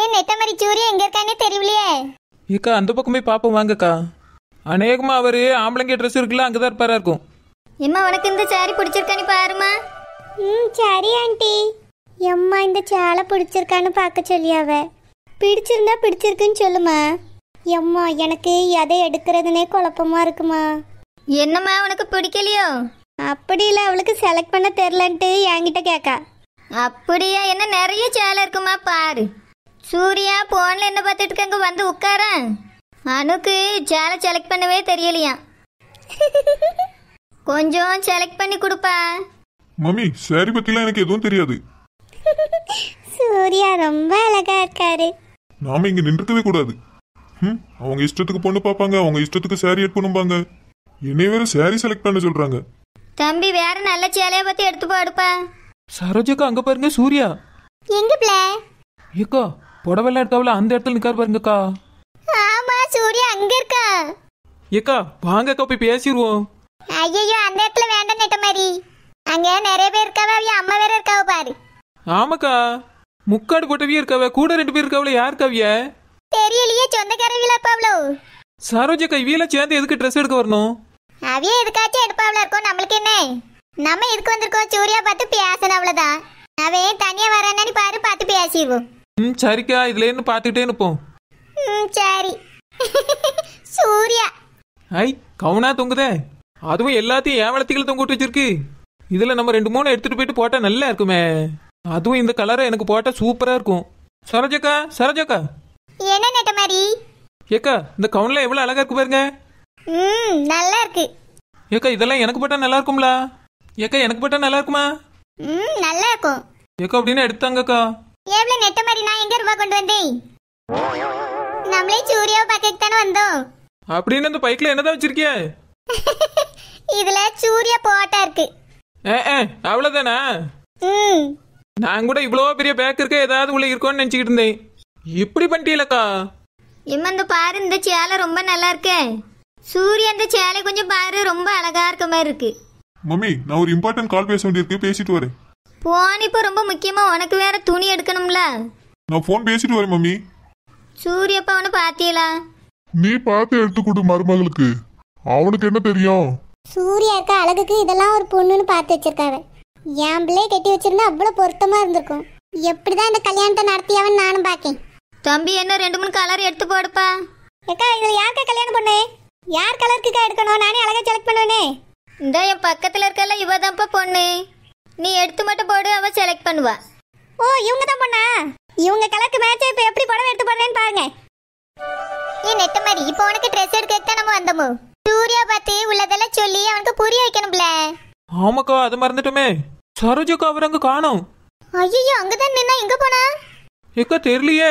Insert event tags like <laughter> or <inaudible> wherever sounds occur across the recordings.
ஏன் நெட்ட மாதிரி சூரிய எங்க இருக்கானே தெரியலையே ஏக்கா அந்த பக்கம் போய் பார்ப்போம் வாங்கக்கா அநேகமா அவரு ஆம்பளைங்க ட்ரெஸ் இருக்குல்ல அங்கதான் இருப்பாரா இருக்கும் எம்மா உனக்கு இந்த சாரி பிடிச்சிருக்கான்னு பாருமா ம் சரி ஆண்டி எம்மா இந்த சேலை பிடிச்சிருக்கான்னு பார்க்க சொல்லியாவ பிடிச்சிருந்தா பிடிச்சிருக்குன்னு சொல்லுமா எம்மா எனக்கு எதை எடுக்கிறதுனே குழப்பமா இருக்குமா என்னம்மா உனக்கு பிடிக்கலையோ அப்படி இல்லை அவளுக்கு செலக்ட் பண்ண தெரிலன்ட்டு என்கிட்ட கேட்கா அப்படியா என்ன நிறைய சேலை இருக்குமா பாரு சூர்யா போன்ல என்ன பார்த்துட்டு அங்கே வந்து உட்கார அனுக்கு சேலை செலக்ட் பண்ணவே தெரியலையா கொஞ்சம் செலக்ட் பண்ணி கொடுப்பா மம்மி சாரி பத்திலாம் எனக்கு எதுவும் தெரியாது சூர்யா ரொம்ப அழகா இருக்காரு நாம இங்க நின்றுக்கவே கூடாது ம் அவங்க இஷ்டத்துக்கு பொண்ணு பார்ப்பாங்க அவங்க இஷ்டத்துக்கு சாரி எடுத்து பண்ணுவாங்க என்னைய வேற சாரி செலக்ட் பண்ண சொல்றாங்க தம்பி வேற நல்ல சேலைய பத்தி எடுத்து போடுப்பா சரோஜக்கா அங்க பாருங்க சூர்யா எங்க பிள்ளை ஏக்கா புடவெல்லாம் எடுத்தாவில அந்த இடத்துல நிக்காரு பாருங்கக்கா ஆமா சூர்யா அங்க இருக்கா ஏக்கா வாங்கக்கா போய் பேசிடுவோம் ஐயோ அந்த இடத்துல வேண்டாம் நெட்ட மாதிரி அங்க நிறைய பேர் இருக்காவ அவிய அம்மா வேற இருக்காவ பாரு ஆமாக்கா முக்காடு போட்டவியே இருக்காவ கூட ரெண்டு பேர் இருக்காவல யார் கவிய தெரியலையே சொந்தக்கார வீழப்பா அவ்வளோ சரோஜக்கா இவியெல்லாம் சேர்ந்து எதுக்கு ட்ரெஸ் எடுக்க வரணும் அவிய எதுக்காச்சும் எடுப்பாவில இருக்கோம் நம்மளுக்கு என்ன நம்ம இதுக்கு வந்திருக்கோம் சூரியா பார்த்து பேசணும் அவ்வளோதான் அவன் தனியா வரானு பாரு பார்த்து பேசிடுவோம் ம் சரிக்கா இதுல இருந்து பார்த்துக்கிட்டே நிற்போம் ம் சரி சூர்யா ஐ கவுனா தொங்குதே அதுவும் எல்லாத்தையும் ஏவலத்திகள் தொங்க விட்டு வச்சிருக்கு இதுல நம்ம ரெண்டு மூணு எடுத்துகிட்டு போயிட்டு போட்டால் நல்லா இருக்குமே அதுவும் இந்த கலரை எனக்கு போட்டால் சூப்பராக இருக்கும் சரோஜக்கா சரோஜக்கா என்ன நெட்ட மாதிரி ஏக்கா இந்த கவுன்ல எவ்வளோ அழகாக இருக்கு பாருங்க ம் நல்லா இருக்கு ஏக்கா இதெல்லாம் எனக்கு போட்டால் நல்லா இருக்கும்ல ஏக்கா எனக்கு போட்டால் நல்லா இருக்குமா ம் நல்லா இருக்கும் ஏக்கா அப்படின்னு எடுத்தாங்கக்கா எவ்வளவு நெட்ட மாதிரி நான் எங்க ரூபா கொண்டு வந்தேன் நம்மளே சூரியாவை பாக்கெட் தானே வந்தோம் அப்படின்னு அந்த பைக்ல என்னதான் வச்சிருக்கிய <laughs> இதுல சூர்யா போட்டா இருக்கு அவ்வளவுதானா ம் நான் கூட இவ்வளவோ பெரிய பேக் இருக்க ஏதாவது உள்ள இருக்கோன்னு நினைச்சுக்கிட்டு இருந்தேன் இப்படி பண்ணிட்டீங்களக்கா இம்ம இந்த பாரு இந்த சேலை ரொம்ப நல்லா இருக்கு சூரிய அந்த சேலை கொஞ்சம் பாரு ரொம்ப அழகா இருக்க மாதிரி இருக்கு மம்மி நான் ஒரு இம்பார்ட்டன்ட் கால் பேச வேண்டியிருக்கு பேசிட்டு வரேன் போன் இப்போ ரொம்ப முக்கியமா உனக்கு வேற துணி எடுக்கணும்ல நான் ஃபோன் பேசிட்டு வரேன் மம்மி சூரியப்பா அவனை பாத்தியலா நீ பார்த்து எடுத்து கொடு மருமகளுக்கு அவனுக்கு என்ன தெரியும் சூர்யா அழகுக்கு இதெல்லாம் ஒரு பொண்ணுன்னு பார்த்து வச்சிருக்காவ என் பிள்ளைய கட்டி வச்சிருந்தா அவ்வளோ பொருத்தமா இருந்திருக்கும் எப்படிதான் இந்த கல்யாணத்தை நடத்தியாவன்னு நானும் பாக்கேன் தம்பி என்ன ரெண்டு மூணு கலர் எடுத்து போடுப்பா அக்கா இதுல யாருக்கா கல்யாணம் பண்ணு யார் கலருக்குக்கா எடுக்கணும் நானே அழகா செலக்ட் பண்ணுவேனே இந்த என் பக்கத்துல இருக்கல இவ தான்ப்பா பொண்ணு நீ எடுத்து மட்டும் போடு அவ செலக்ட் பண்ணுவா ஓ இவங்க தான் பண்ணா இவங்க கலக்கு மேட்ச் இப்ப எப்படி படம் எடுத்து போடுறேன்னு பாருங்க நீ நெட்ட மாதிரி இப்போ உனக்கு ட்ரெஸ் எடுக்க தான் நம்ம வந்தோமோ சூர்யா பார்த்து உள்ளதெல்லாம் சொல்லி அவனுக்கு புரிய வைக்கணும்ல ஆமாக்கா அது மறந்துட்டுமே சரோஜக்கா அவர் அங்க காணோம் ஐயோ அங்கதான் நின்னா எங்க போனா ஏக்கா தெரியலையே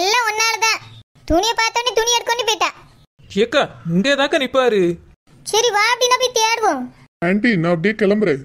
எல்லாம் ஒன்னாலதான் துணியை பார்த்தோன்னே துணி எடுக்கணும் போயிட்டா ஏக்கா இங்கே தாக்கா நிப்பாரு சரி வா அப்படின்னா போய் தேடுவோம் ஆன்ட்டி நான் அப்படியே கிளம்புறேன்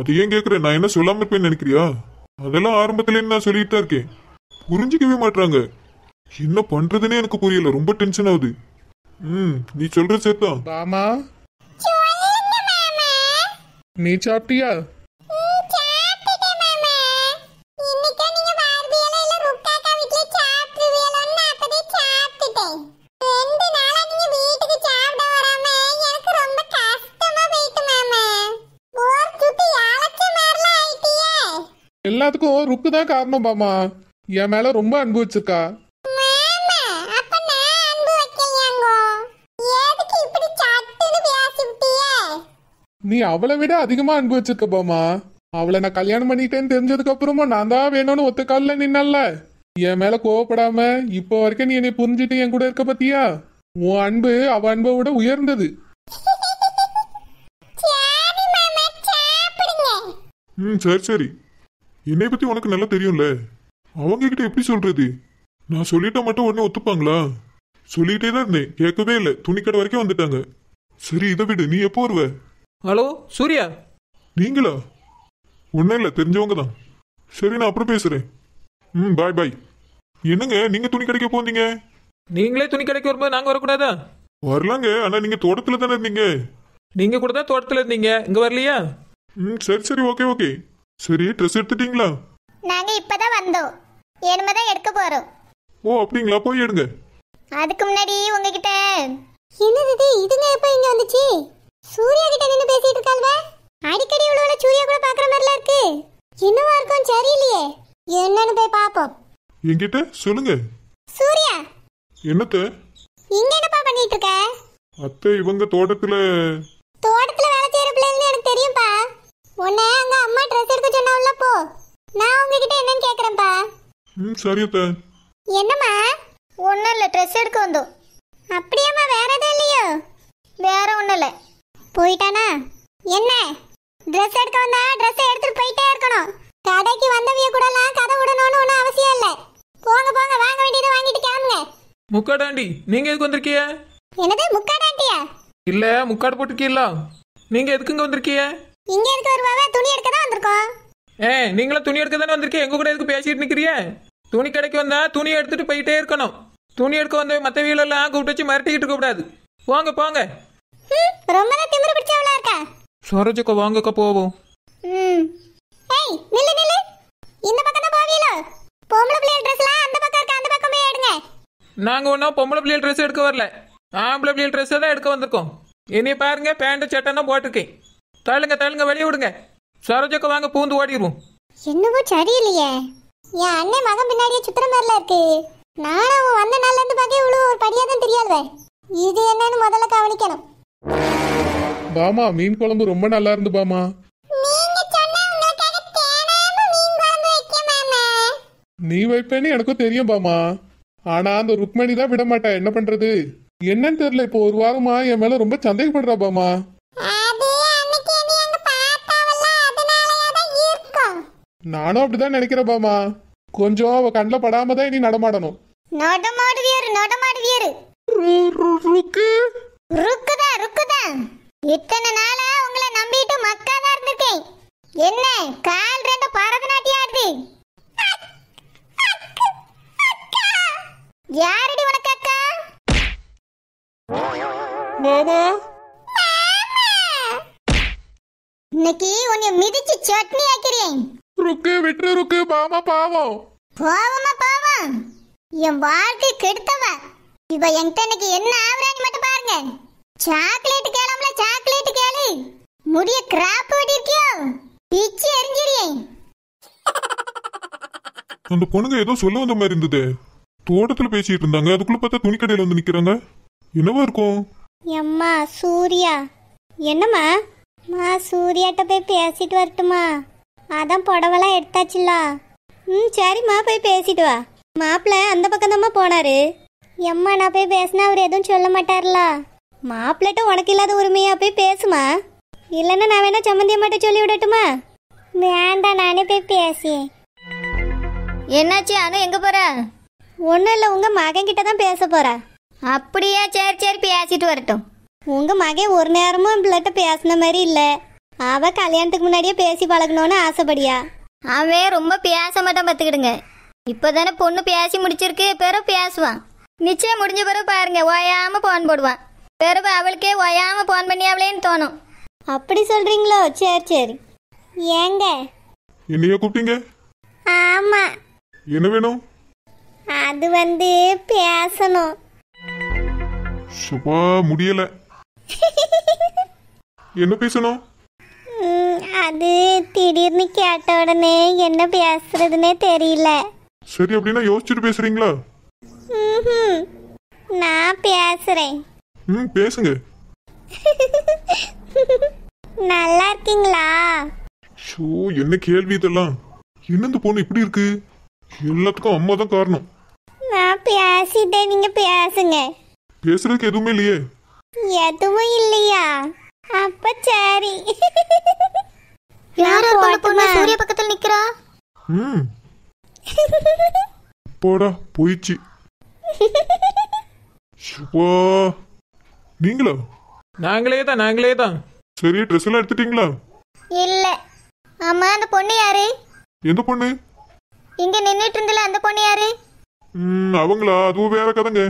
அது ஏன் கேக்குற நான் என்ன சொல்லாம இருப்பேன் நினைக்கிறியா அதெல்லாம் ஆரம்பத்துல நான் சொல்லிட்டு தான் இருக்கேன் புரிஞ்சுக்கவே மாட்டாங்க என்ன பண்றதுன்னே எனக்கு புரியல ரொம்ப டென்ஷன் ஆகுது ம் நீ சொல்ற சேர்த்தான் நீ சாப்பிட்டியா எல்லாத்துக்கும் ருக்கு தான் காரணம் பாமா என் மேல ரொம்ப அன்பு வச்சிருக்கா நீ அவளை விட அதிகமா அனுபவிச்சிருக்க போமா அவளை நான் கல்யாணம் பண்ணிட்டேன்னு தெரிஞ்சதுக்கு அப்புறமா நான் தான் வேணும்னு ஒத்த கால நின்னல என் மேல கோவப்படாம இப்போ வரைக்கும் நீ என்னை புரிஞ்சுட்டு என் கூட இருக்க பத்தியா உன் அன்பு அவ அன்பை விட உயர்ந்தது சரி சரி என்னை பத்தி உனக்கு நல்லா தெரியும்ல அவங்க கிட்ட எப்படி சொல்றது நான் சொல்லிட்டா மட்டும் உடனே ஒத்துப்பாங்களா சொல்லிட்டே தான் இருந்தேன் கேட்கவே இல்லை துணிக்கடை வரைக்கும் வந்துட்டாங்க சரி இதை விடு நீ எப்போ வருவ ஹலோ சூர்யா நீங்களா ஒன்றும் இல்லை தெரிஞ்சவங்க தான் சரி நான் அப்புறம் பேசுகிறேன் ம் பாய் பாய் என்னங்க நீங்கள் துணி கடைக்க போந்தீங்க நீங்களே துணி கடைக்கு வரும்போது நாங்கள் வரக்கூடாதா வரலாங்க ஆனால் நீங்கள் தோட்டத்தில் தானே இருந்தீங்க நீங்கள் கூட தான் தோட்டத்தில் இருந்தீங்க இங்கே வரலையா ம் சரி சரி ஓகே ஓகே சரி ட்ரெஸ் எடுத்துட்டீங்களா நாங்க இப்பதான் வந்தோம் என்னமே தான் எடுக்க போறோம் ஓ அப்படிங்களா போய் எடுங்க அதுக்கு முன்னாடி உங்ககிட்ட என்னது இது இதுங்க எப்ப இங்க வந்துச்சு சூர்யா கிட்ட நின்னு பேசிட்டு இருக்காள்வ அடிக்கடி இவ்வளவு சூர்யா கூட பாக்குற மாதிரில இருக்கு என்னவா இருக்கும் சரியில்லையே என்னன்னு போய் பாப்போம் என்கிட்ட சொல்லுங்க சூர்யா என்னத்த இங்க என்னப்பா பண்ணிட்டு இருக்க அத்தை இவங்க தோட்டத்துல தோட்டத்துல வேலை செய்யற பிள்ளைன்னு எனக்கு தெரியும்பா உன்னை அங்க அம்மா ட்ரெஸ் எடுக்க சொன்னாவுல போ நான் உங்ககிட்ட என்னன்னு கேக்குறேன்ப்பா ம் சரி அத்தை என்னம்மா ஒன்றும் இல்லை ட்ரெஸ் எடுக்க வந்தோம் அப்படியாம்மா வேற எதுவும் இல்லையோ வேற ஒன்றும் இல்லை போயிட்டானா என்ன ட்ரெஸ் எடுக்க வந்தா ட்ரெஸ் எடுத்துட்டு போயிட்டே இருக்கணும் கடைக்கு வந்தவிய கூடலாம் கதை விடணும்னு ஒன்றும் அவசியம் இல்லை போங்க போங்க வாங்க வேண்டியது வாங்கிட்டு கிளம்புங்க முக்காடாண்டி நீங்க எதுக்கு வந்திருக்கீங்க என்னது முக்காடாண்டியா இல்ல முக்காடு போட்டிருக்கீங்களா நீங்க எதுக்குங்க வந்திருக்கீங்க இங்க எதுக்கு வருவாவ துணி எடுக்க தான் வந்திருக்கோம் ஏ நீங்கள துணி எடுக்க தானே வந்திருக்கீங்க எங்க கூட எதுக்கு பேசிட்டு நிக்கறியே துணி கடைக்கு வந்தா துணி எடுத்துட்டு போயிட்டே இருக்கணும் துணி எடுக்க வந்த மத்த வீலெல்லாம் கூப்பிட்டு வச்சு இருக்க கூடாது போங்க போங்க ரொம்ப தான் திமிரு பிடிச்சவளா இருக்க சரோஜக்க வாங்கக்க போவோம் ம் ஏய் நில்லு நில்லு இந்த பக்கம் தான் போவீல பொம்பளை பிள்ளை ட்ரெஸ்லாம் அந்த பக்கம் இருக்க அந்த பக்கம் போய் எடுங்க நாங்க ஒன்றும் பொம்பள பிள்ளை ட்ரெஸ் எடுக்க வரல ஆம்பளை பிள்ளை ட்ரெஸ் தான் எடுக்க வந்திருக்கோம் இனி பாருங்க பேண்ட் சட்டை தான் போட்டிருக்கேன் தள்ளுங்க தள்ளுங்க வெளியே விடுங்க சரோஜக்கு வாங்க பூந்து ஓடிடுவோம் என்னவோ சரியில்லையே என் அண்ணன் மகன் பின்னாடியே சுத்துற மாதிரில இருக்கு நானும் அவன் வந்த நாள்ல இருந்து பார்க்க இவ்வளவு ஒரு படியா தான் தெரியாதே இது என்னன்னு முதல்ல கவனிக்கணும் பாமா மீன் குழம்பு ரொம்ப நல்லா இருந்து பாமா நீ வைப்பேன்னு எனக்கும் தெரியும் பாமா ஆனா அந்த ருக்மணி தான் விட மாட்டா என்ன பண்றது என்னன்னு தெரியல இப்போ ஒரு வாரமா என் மேல ரொம்ப சந்தேகப்படுறா பாமா நானும் அப்படிதான் நினைக்கிறேன் பாமா கொஞ்சம் அவ கண்ணில் படாம தான் இனி நடமாடணும் நடமாடுவியாரு நடமாடுவியாரு ருக்குதா ருக்குதா இத்தனை நாளா உங்களை நம்பிட்டு என்ன இன்னைக்கு உன்னை மிதிச்சு சட்னி ஆக்கிறேன் ருக்கு விட்டு ருக்கு பாமா பாவம் போவமா பாவம் என் வாழ்க்கை கெடுத்தவ இவ என்கிட்ட இன்னைக்கு என்ன ஆவரானி மட்டும் பாருங்க சாக்லேட் கேளம்ல சாக்லேட் கேளு முடிய கிராப் வெட்டிருக்கியோ பிச்சு எரிஞ்சிரியே அந்த பொண்ணுங்க ஏதோ சொல்ல வந்த மாதிரி இருந்தது தோட்டத்துல பேசிட்டு இருந்தாங்க அதுக்குள்ள பார்த்தா துணி கடையில வந்து நிக்கிறாங்க என்னவா இருக்கும் எம்மா சூர்யா என்னம்மா மா சூர்யாட்ட போய் பேசிட்டு வரட்டுமா அதான் புடவெல்லாம் எடுத்தாச்சுல்ல ம் சரிம்மா போய் பேசிட்டு வா மாப்பிள்ள அந்த பக்கம் தாம்மா போனாரு எம்மா நான் போய் பேசினா அவர் எதுவும் சொல்ல மாட்டார்ல மாப்பிள்ளட்ட உனக்கு இல்லாத உரிமையா போய் பேசுமா இல்லைன்னா நான் வேணா சம்மந்திய மட்டும் சொல்லி விடட்டுமா வேண்டாம் நானே போய் பேசி என்னாச்சு அனு எங்க போற ஒன்றும் இல்லை உங்க மகன் கிட்ட தான் பேச போறா அப்படியே சரி சரி பேசிட்டு வரட்டும் உங்க மகன் ஒரு நேரமும் பிள்ளைகிட்ட பேசின மாதிரி இல்லை அவ கல்யாணத்துக்கு முன்னாடியே பேசி பழகணும்னு ஆசைப்படியா அவன் ரொம்ப பேச மாட்டான் பார்த்துக்கிடுங்க இப்பதானே பொண்ணு பேசி முடிச்சிருக்கு பிறகு பேசுவான் நிச்சயம் முடிஞ்ச பிறகு பாருங்க ஓயாம போன் போடுவான் பிறகு அவளுக்கே ஓயாம போன் பண்ணி அவளேன்னு தோணும் அப்படி சொல்றீங்களோ சரி சரி ஏங்க என்னைய கூப்பிட்டீங்க ஆமா என்ன வேணும் அது வந்து பேசணும் சுபா முடியல <laughs> என்ன பேசணும் அது திடீர்னு கேட்ட உடனே என்ன பேசுறதுன்னே தெரியல சரி அப்படின்னா யோசிச்சுட்டு பேசுறீங்களா ம்ஹும். நான் பேசுறேன் ம் பேசுங்க <laughs> நல்லா இருக்கீங்களா ஷோ என்ன கேள்வி இதெல்லாம் என்ன இந்த பொண்ணு இப்படி இருக்கு எல்லாத்துக்கும் அம்மா தான் காரணம் நான் பேசிட்டேன் நீங்க பேசுங்க பேசுறதுக்கு எதுவுமே இல்லையே எதுவும் இல்லையா அப்ப சரி யாரோ அந்த பொண்ணு சூரிய பக்கத்துல நிக்கிறா ம் <laughs> போடா போயிச்சு சுபா நீங்களா நாங்களே தான் நாங்களே தான் சரி ட்ரெஸ் எல்லாம் எடுத்துட்டீங்களா இல்ல அம்மா அந்த பொண்ணு யாரு எந்த பொண்ணு இங்க நின்னுட்டு இருந்தல அந்த பொண்ணு யாரு ம் அவங்களா அதுவும் வேற கதைங்க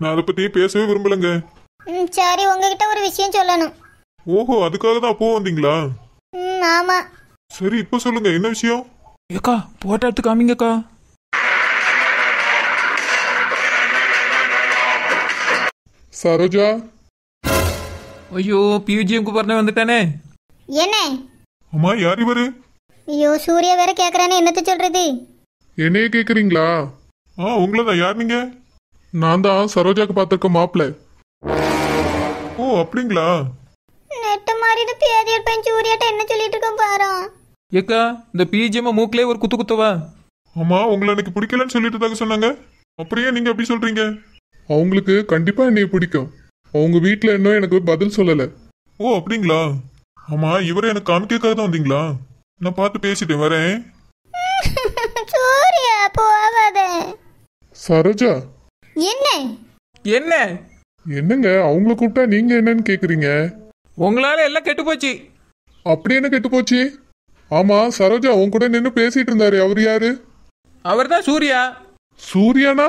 நான் அதை பத்தி பேசவே விரும்பலங்க ம் சரி உங்ககிட்ட ஒரு விஷயம் சொல்லணும் ஓஹோ அதுக்காக தான் போக வந்தீங்களா ஆமா சரி இப்போ சொல்லுங்க என்ன விஷயம் ஏக்கா போட்டோ எடுத்து காமிங்கக்கா சரோஜா ஐயோ பியூஜிஎம்க்கு பண்ண வந்துட்டானே என்ன அம்மா யார் இவரு ஐயோ சூர்யா வேற கேக்குறானே என்னத்த சொல்றது என்னைய கேக்குறீங்களா ஆ உங்கள தான் யார் நீங்க நான் தான் சரோஜாக்கு பாத்துக்க மாப்பிள்ள ஓ அப்படிங்களா மாறிட்டு பேரியட் பையன் சூரியாட்ட என்ன சொல்லிட்டு இருக்கோம் பாரு ஏக்கா இந்த பிஜிஎம் மூக்கிலே ஒரு குத்து குத்துவா அம்மா உங்களை எனக்கு பிடிக்கலன்னு சொல்லிட்டு தாங்க சொன்னாங்க அப்படியே நீங்க அப்படி சொல்றீங்க அவங்களுக்கு கண்டிப்பா என்னைய பிடிக்கும் அவங்க வீட்டுல இன்னும் எனக்கு பதில் சொல்லல ஓ அப்படிங்களா ஆமா இவரை எனக்கு காமிக்கிறதுக்காக தான் வந்தீங்களா நான் பார்த்து பேசிட்டேன் வரேன் சூர்யா போகாத சரோஜா என்ன என்ன என்னங்க அவங்கள கூப்பிட்டா நீங்க என்னன்னு கேக்குறீங்க உங்களால எல்லாம் கெட்டு போச்சு அப்படி என்ன கெட்டு போச்சு ஆமா சரோஜா உன் கூட நின்று பேசிட்டு இருந்தாரு அவர் யாரு அவர் தான் சூர்யா சூர்யானா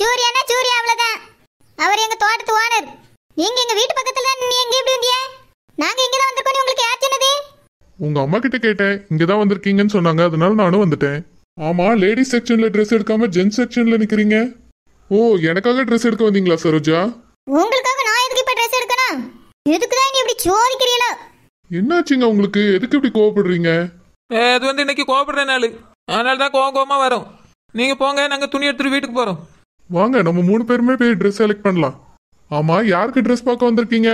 சூர்யானா சூர்யா அவ்வளவுதான் அவர் எங்க தோட்டத்து ஓனர் நீங்க எங்க வீட்டு பக்கத்துல தான் நீ எங்க இப்படி இருந்தியே நாங்க இங்க தான் வந்திருக்கோம் உங்களுக்கு யார் சொன்னது உங்க அம்மா கிட்ட கேட்டேன் இங்க தான் வந்திருக்கீங்கன்னு சொன்னாங்க அதனால நானும் வந்துட்டேன் ஆமா லேடிஸ் செக்ஷன்ல ட்ரெஸ் எடுக்காம ஜென்ஸ் செக்ஷன்ல நிக்கிறீங்க ஓ எனக்காக ட்ரெஸ் எடுக்க வந்தீங்களா சரோஜா உங்களுக்கு எதுக்குதான் நீ இப்படி சோதிக்கிறீங்களோ என்னாச்சுங்க உங்களுக்கு எதுக்கு இப்படி கோவப்படுறீங்க அது வந்து இன்னைக்கு கோவப்படுற நாள் அதனால தான் கோவம் கோவமா வரும் நீங்க போங்க நாங்க துணி எடுத்துட்டு வீட்டுக்கு போறோம் வாங்க நம்ம மூணு பேருமே போய் ட்ரெஸ் செலக்ட் பண்ணலாம் ஆமா யாருக்கு ட்ரெஸ் பார்க்க வந்திருக்கீங்க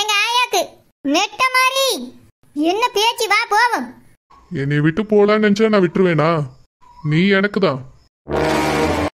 எங்க ஆயாக்கு நெட்ட மாதிரி என்ன பேச்சு வா போவோம் என்னை விட்டு போலான்னு நினைச்சா நான் விட்டுருவேனா நீ எனக்கு தான்